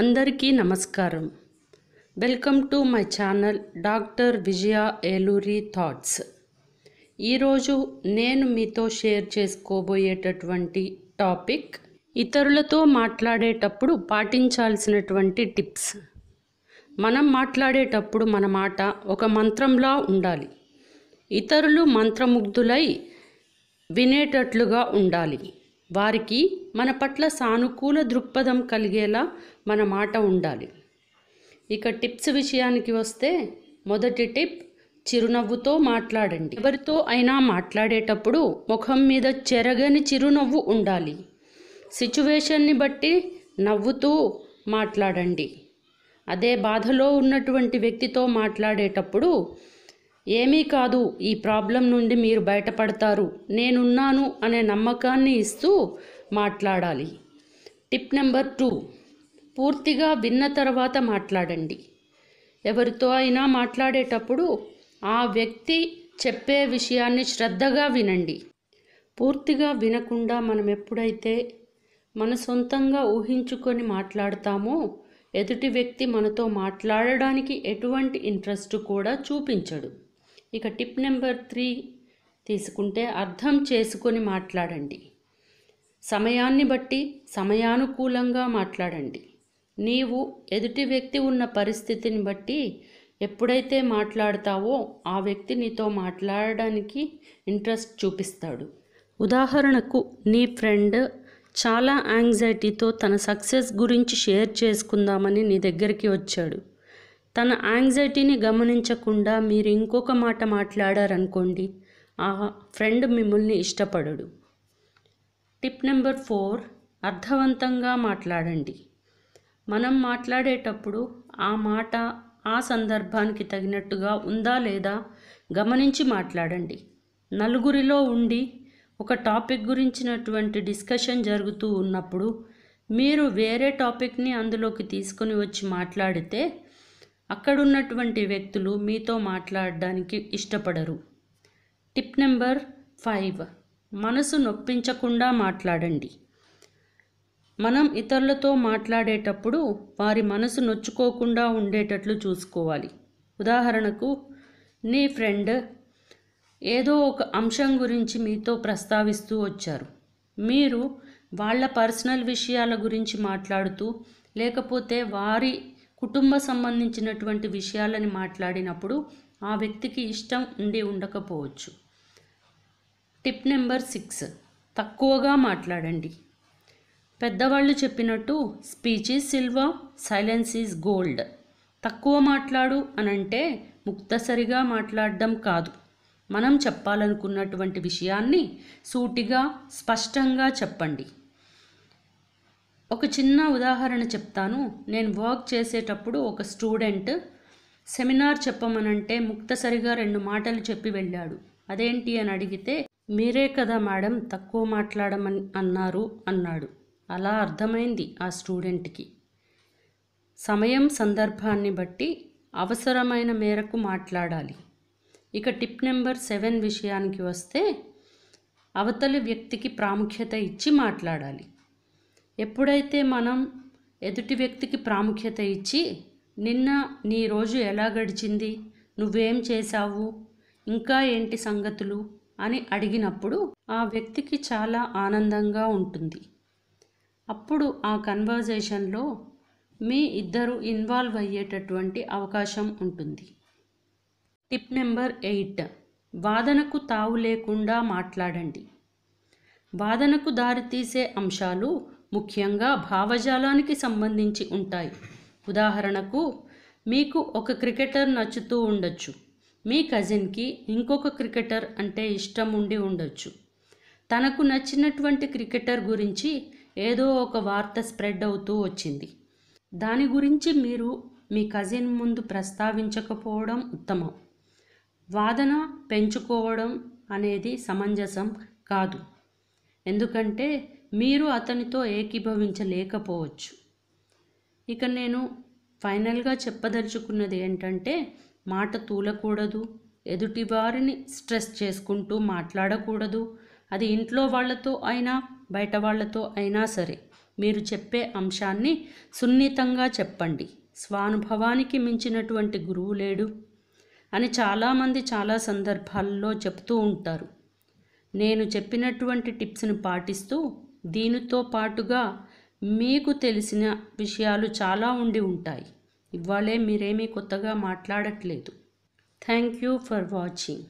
అందరికీ నమస్కారం welcome to my channel doctor Vijaya Eluri thoughts ఈరోజు నేను మీతో షేర్ చేసుకోబోయేటటువంటి టాపిక్ ఇతరులతో మాట్లాడేటప్పుడు పాటించాల్సినటువంటి టిప్స్ మనం మాట్లాడేటప్పుడు మన మాట ఒక మంత్రంలా ఉండాలి ఇతరులు మంత్రముగ్ధులై వినేటట్లుగా ఉండాలి వారికి మన పట్ల సానుకూల దృక్పథం కలిగేలా మన మాట ఉండాలి ఇక టిప్స్ విషయానికి వస్తే మొదటి టిప్ చిరునవ్వుతో మాట్లాడండి ఎవరితో అయినా మాట్లాడేటప్పుడు ముఖం మీద చెరగని చిరునవ్వు ఉండాలి సిచ్యువేషన్ని బట్టి నవ్వుతూ మాట్లాడండి అదే బాధలో ఉన్నటువంటి వ్యక్తితో మాట్లాడేటప్పుడు ఏమీ కాదు ఈ ప్రాబ్లం నుండి మీరు బయటపడతారు నేనున్నాను అనే నమ్మకాన్ని ఇస్తూ మాట్లాడాలి టిప్ నెంబర్ టూ పూర్తిగా విన్న తర్వాత మాట్లాడండి ఎవరితో అయినా మాట్లాడేటప్పుడు ఆ వ్యక్తి చెప్పే విషయాన్ని శ్రద్ధగా వినండి పూర్తిగా వినకుండా మనం ఎప్పుడైతే మన సొంతంగా ఊహించుకొని మాట్లాడతామో ఎదుటి వ్యక్తి మనతో మాట్లాడడానికి ఎటువంటి ఇంట్రెస్ట్ కూడా చూపించడు ఇక టిప్ నెంబర్ త్రీ తీసుకుంటే అర్థం చేసుకొని మాట్లాడండి సమయాన్ని బట్టి సమయానుకూలంగా మాట్లాడండి నీవు ఎదుటి వ్యక్తి ఉన్న పరిస్థితిని బట్టి ఎప్పుడైతే మాట్లాడతావో ఆ వ్యక్తి నీతో మాట్లాడడానికి ఇంట్రెస్ట్ చూపిస్తాడు ఉదాహరణకు నీ ఫ్రెండ్ చాలా యాంగ్జైటీతో తన సక్సెస్ గురించి షేర్ చేసుకుందామని నీ దగ్గరికి వచ్చాడు తన యాంగ్జైటీని గమనించకుండా మీరు ఇంకొక మాట మాట్లాడారనుకోండి ఆ ఫ్రెండ్ మిమ్మల్ని ఇష్టపడడు టిప్ నెంబర్ ఫోర్ అర్థవంతంగా మాట్లాడండి మనం మాట్లాడేటప్పుడు ఆ మాట ఆ సందర్భానికి తగినట్టుగా ఉందా లేదా గమనించి మాట్లాడండి నలుగురిలో ఉండి ఒక టాపిక్ గురించినటువంటి డిస్కషన్ జరుగుతూ ఉన్నప్పుడు మీరు వేరే టాపిక్ని అందులోకి తీసుకొని వచ్చి మాట్లాడితే అక్కడున్నటువంటి వ్యక్తులు మీతో మాట్లాడడానికి ఇష్టపడరు టిప్ నెంబర్ ఫైవ్ మనసు నొప్పించకుండా మాట్లాడండి మనం ఇతరులతో మాట్లాడేటప్పుడు వారి మనసు నొచ్చుకోకుండా ఉండేటట్లు చూసుకోవాలి ఉదాహరణకు నీ ఫ్రెండ్ ఏదో ఒక అంశం గురించి మీతో ప్రస్తావిస్తూ వచ్చారు మీరు వాళ్ళ పర్సనల్ విషయాల గురించి మాట్లాడుతూ లేకపోతే వారి కుటుంబ సంబంధించినటువంటి విషయాలని మాట్లాడినప్పుడు ఆ వ్యక్తికి ఇష్టం ఉండి ఉండకపోవచ్చు టిప్ నెంబర్ సిక్స్ తక్కువగా మాట్లాడండి పెద్దవాళ్ళు చెప్పినట్టు speech is silver silence is gold తక్కువ మాట్లాడు అనంటే ముక్తసరిగా మాట్లాడడం కాదు మనం చెప్పాలనుకున్నటువంటి విషయాన్ని సూటిగా స్పష్టంగా చెప్పండి ఒక చిన్న ఉదాహరణ చెప్తాను నేను వర్క్ చేసేటప్పుడు ఒక స్టూడెంట్ సెమినార్ చెప్పమనంటే ముక్తసరిగా రెండు మాటలు చెప్పి వెళ్ళాడు అదేంటి అని అడిగితే మీరే కదా మేడం తక్కువ మాట్లాడమని అన్నారు అన్నాడు అలా అర్థమైంది ఆ స్టూడెంట్కి సమయం సందర్భాన్ని బట్టి అవసరమైన మేరకు మాట్లాడాలి ఇక టిప్ నెంబర్ సెవెన్ విషయానికి వస్తే అవతలి వ్యక్తికి ప్రాముఖ్యత ఇచ్చి మాట్లాడాలి ఎప్పుడైతే మనం ఎదుటి వ్యక్తికి ప్రాముఖ్యత ఇచ్చి నిన్న నీ రోజు ఎలా గడిచింది నువ్వేం చేశావు ఇంకా ఏంటి సంగతులు అని అడిగినప్పుడు ఆ వ్యక్తికి చాలా ఆనందంగా ఉంటుంది అప్పుడు ఆ కన్వర్జేషన్లో మీ ఇద్దరు ఇన్వాల్వ్ అయ్యేటటువంటి అవకాశం ఉంటుంది టిప్ నెంబర్ ఎయిట్ వాదనకు తావు లేకుండా మాట్లాడండి వాదనకు దారితీసే అంశాలు ముఖ్యంగా భావజాలానికి సంబంధించి ఉంటాయి ఉదాహరణకు మీకు ఒక క్రికెటర్ నచ్చుతూ ఉండొచ్చు మీ కజిన్కి ఇంకొక క్రికెటర్ అంటే ఇష్టం ఉండి ఉండొచ్చు తనకు నచ్చినటువంటి క్రికెటర్ గురించి ఏదో ఒక వార్త స్ప్రెడ్ అవుతూ వచ్చింది దాని గురించి మీరు మీ కజిన్ ముందు ప్రస్తావించకపోవడం ఉత్తమం వాదన పెంచుకోవడం అనేది సమంజసం కాదు ఎందుకంటే మీరు అతనితో ఏకీభవించలేకపోవచ్చు ఇక నేను ఫైనల్గా చెప్పదలుచుకున్నది ఏంటంటే మాట తూలకూడదు ఎదుటి వారిని స్ట్రెస్ చేసుకుంటూ మాట్లాడకూడదు అది ఇంట్లో వాళ్ళతో అయినా బయట వాళ్ళతో అయినా సరే మీరు చెప్పే అంశాన్ని సున్నితంగా చెప్పండి స్వానుభవానికి మించినటువంటి గురువు లేడు అని చాలామంది చాలా సందర్భాల్లో చెప్తూ ఉంటారు నేను చెప్పినటువంటి టిప్స్ని పాటిస్తూ దీనితో పాటుగా మీకు తెలిసిన విషయాలు చాలా ఉండి ఉంటాయి ఇవాళే మీరేమీ కొత్తగా మాట్లాడట్లేదు థ్యాంక్ యూ ఫర్ వాచింగ్